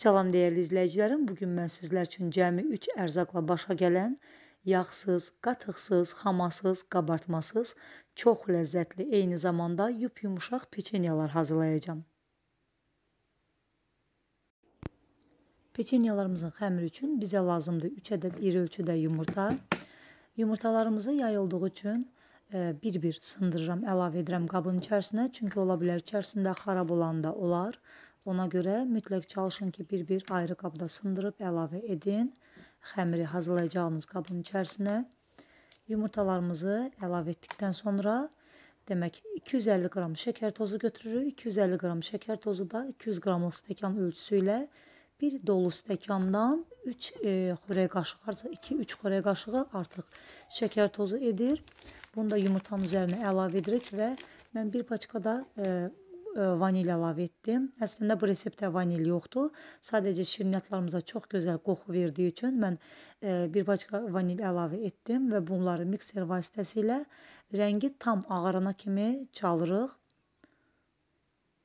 Salam dəyərli izləyicilərim. Bu gün mən sizlər üçün cəmi 3 ərzaqla başa gələn yağsız, qatıqsız, xamasız, qabartmasız, çox ləzzətli, eyni zamanda yup-yumşaq peçenyalar hazırlayacağam. Peçenyalarımızın xəmiri üçün bizə lazımdır 3 ədəd iri ölçüdə yumurta. Yumurtalarımızı yay olduğu üçün bir-bir e, sındırıram, əlavə edirəm qabın içərisinə, çünki ola bilər içərisində xarab olan da olar. Ona görə mütləq çalışın ki, bir-bir ayrı qabda sındırıb əlavə edin. Xəmiri hazırlayacağınız qabın içərisinə yumurtalarımızı əlavə etdikdən sonra demək 250 qram şəkər tozu götürürük. 250 qram şəkər tozu da 200 qramlıq stəkan ölçüsü ilə bir dolu stəkandan 3 e, xörək qaşığı, harca 2-3 xörək qaşığı artıq şəkər tozu edir. Bunu da yumurtanın üzərinə əlavə edirik və mən bir paçkada e, E, vanil əlavə etdim. Əslində bu reseptə vanil yoxdur. Sadəcə şirniyyatlarımıza çox gözəl qoxu verdiyi üçün mən e, bir başqa vanil əlavə etdim və bunları mikser vasitəsilə rəngi tam ağarana kimi çalırıq.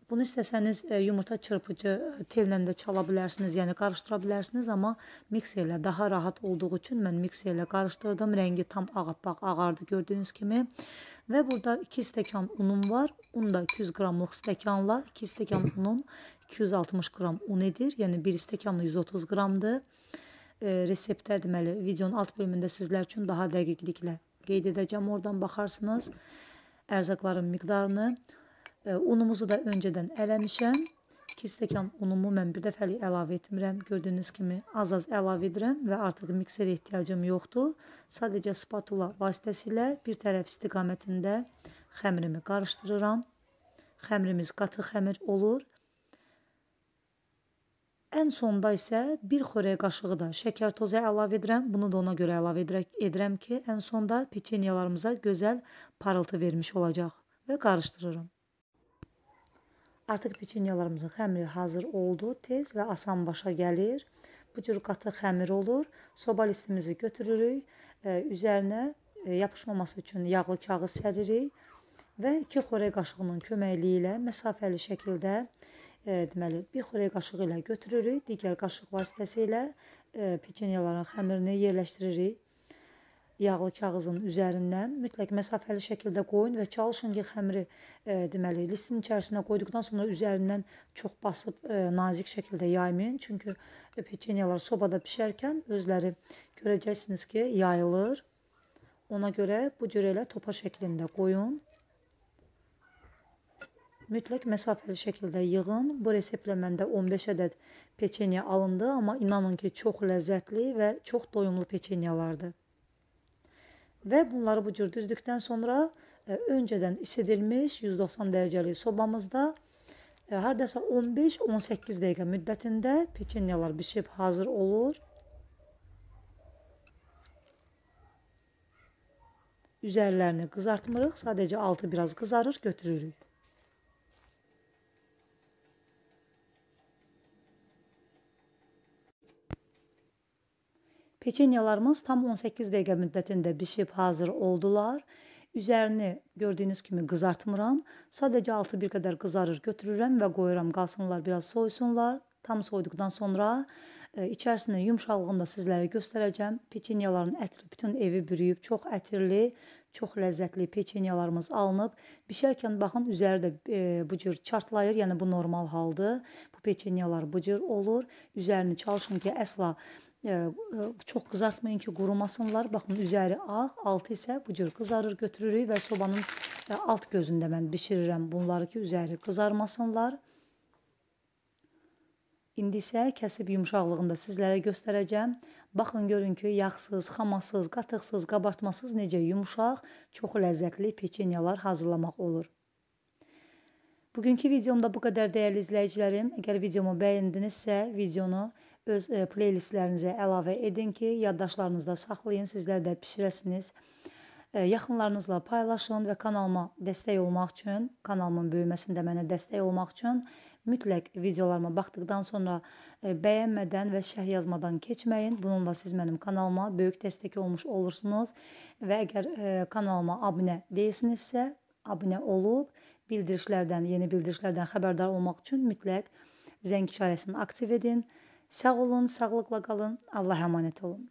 Bunu istəsəniz e, yumurta çırpıcı e, tellə də çala bilərsiniz, yəni qarışdıra bilərsiniz, amma mikserlə daha rahat olduğu üçün mən mikserlə qarışdırdım. Rəngi tam ağappaq ağardı gördüyünüz kimi. Və burada 2 stəkan unum var. Un da 200 qramlıq stəkanla 2 stəkan unum 260 qram un edir. Yəni 1 stəkan 130 qramdır. E, reseptdə deməli videonun alt bölümündə sizlər üçün daha dəqiqliklə qeyd edəcəm. Oradan baxarsınız ərzaqların miqdarını. Unumuzu da öncədən ələmişəm. 2 stəkan unumu mən bir dəfəlik əlavə etmirəm. Gördüyünüz kimi az-az əlavə edirəm və artıq mikserə ehtiyacım yoxdur. Sadəcə spatula vasitəsilə bir tərəf istiqamətində xəmrimi qarışdırıram. Xəmrimiz qatı xəmir olur. Ən sonda isə bir xörək qaşığı da şəkər tozu əlavə edirəm. Bunu da ona görə əlavə edirək, edirəm ki, ən sonda peçenyalarımıza gözəl parıltı vermiş olacaq və qarışdırıram. Artıq peceniyalarımızın xəmiri hazır oldu. Tez və asan başa gəlir. Bu cür qatı xəmir olur. Soba listimizi götürürük. Üzərinə e, yapışmaması üçün yağlı kağız səririk və 2 xörək qaşığının köməkliyi ilə məsafəli şəkildə e, deməli bir xörək qaşığı ilə götürürük, digər qaşıq vasitəsilə e, peceniyaların xəmirini yerləşdiririk yağlı kağızın üzərindən mütləq məsafəli şəkildə qoyun və çalışın ki, xəmiri e, deməli listin içərisinə qoyduqdan sonra üzərindən çox basıb e, nazik şəkildə yaymayın. Çünki e, peçenyalar sobada bişərkən özləri görəcəksiniz ki, yayılır. Ona görə bu cür elə topa şəklində qoyun. Mütləq məsafəli şəkildə yığın. Bu reseptlə məndə 15 ədəd peçenya alındı, amma inanın ki, çox ləzzətli və çox doyumlu peçenyalardır. Və bunları bu cür düzdükdən sonra ə, e, öncədən isidilmiş 190 dərəcəlik sobamızda e, hərdəsə 15-18 dəqiqə müddətində peçenyalar bişib hazır olur. Üzərlərini qızartmırıq, sadəcə altı biraz qızarır, götürürük. Peçenyalarımız tam 18 dəqiqə müddətində bişib hazır oldular. Üzərini gördüyünüz kimi qızartmıram. Sadəcə altı bir qədər qızarır, götürürəm və qoyuram qalsınlar biraz soysunlar. Tam soyduqdan sonra e, içərisinin yumşaqlığını da sizlərə göstərəcəm. Peçenyaların ətri bütün evi bürüyüb, çox ətirli, çox ləzzətli peçenyalarımız alınıb. Bişərkən baxın üzəri də e, bu cür çartlayır, yəni bu normal haldır. Bu peçenyalar bu cür olur. Üzərini çalışın ki, əsla E, çox qızartmayın ki, qurumasınlar. Baxın, üzəri ağ, altı isə bu cür qızarır götürürük və sobanın e, alt gözündə mən bişirirəm bunları ki, üzəri qızarmasınlar. İndi isə kəsib yumşaqlığını da sizlərə göstərəcəm. Baxın görün ki, yağsız, xamasız, qatıqsız, qabartmasız necə yumşaq, çox ləzzətli peçenyalar hazırlamaq olur. Bugünkü videomda bu qədər dəyərli izləyicilərim. Əgər videomu bəyəndinizsə, videonu öz e, playlistlərinizə əlavə edin ki, yaddaşlarınızda saxlayın, sizlər də bişirəsiniz. E, yaxınlarınızla paylaşın və kanalıma dəstək olmaq üçün, kanalımın böyüməsində mənə dəstək olmaq üçün mütləq videolarıma baxdıqdan sonra e, bəyənmədən və şərh yazmadan keçməyin. Bununla siz mənim kanalıma böyük dəstək olmuş olursunuz və əgər kanalıma abunə deyilsinizsə, abunə olub bildirişlərdən, yeni bildirişlərdən xəbərdar olmaq üçün mütləq zəng işarəsini aktiv edin. Sağ olun, sağlıqla qalın. Allah əmanət olun.